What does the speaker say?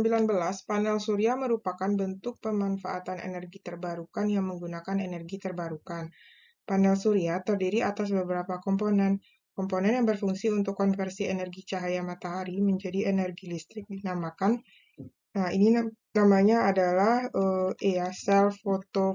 19. Panel surya merupakan bentuk pemanfaatan energi terbarukan yang menggunakan energi terbarukan. Panel surya terdiri atas beberapa komponen. Komponen yang berfungsi untuk konversi energi cahaya matahari menjadi energi listrik dinamakan Nah, ini namanya adalah uh, ya, sel foto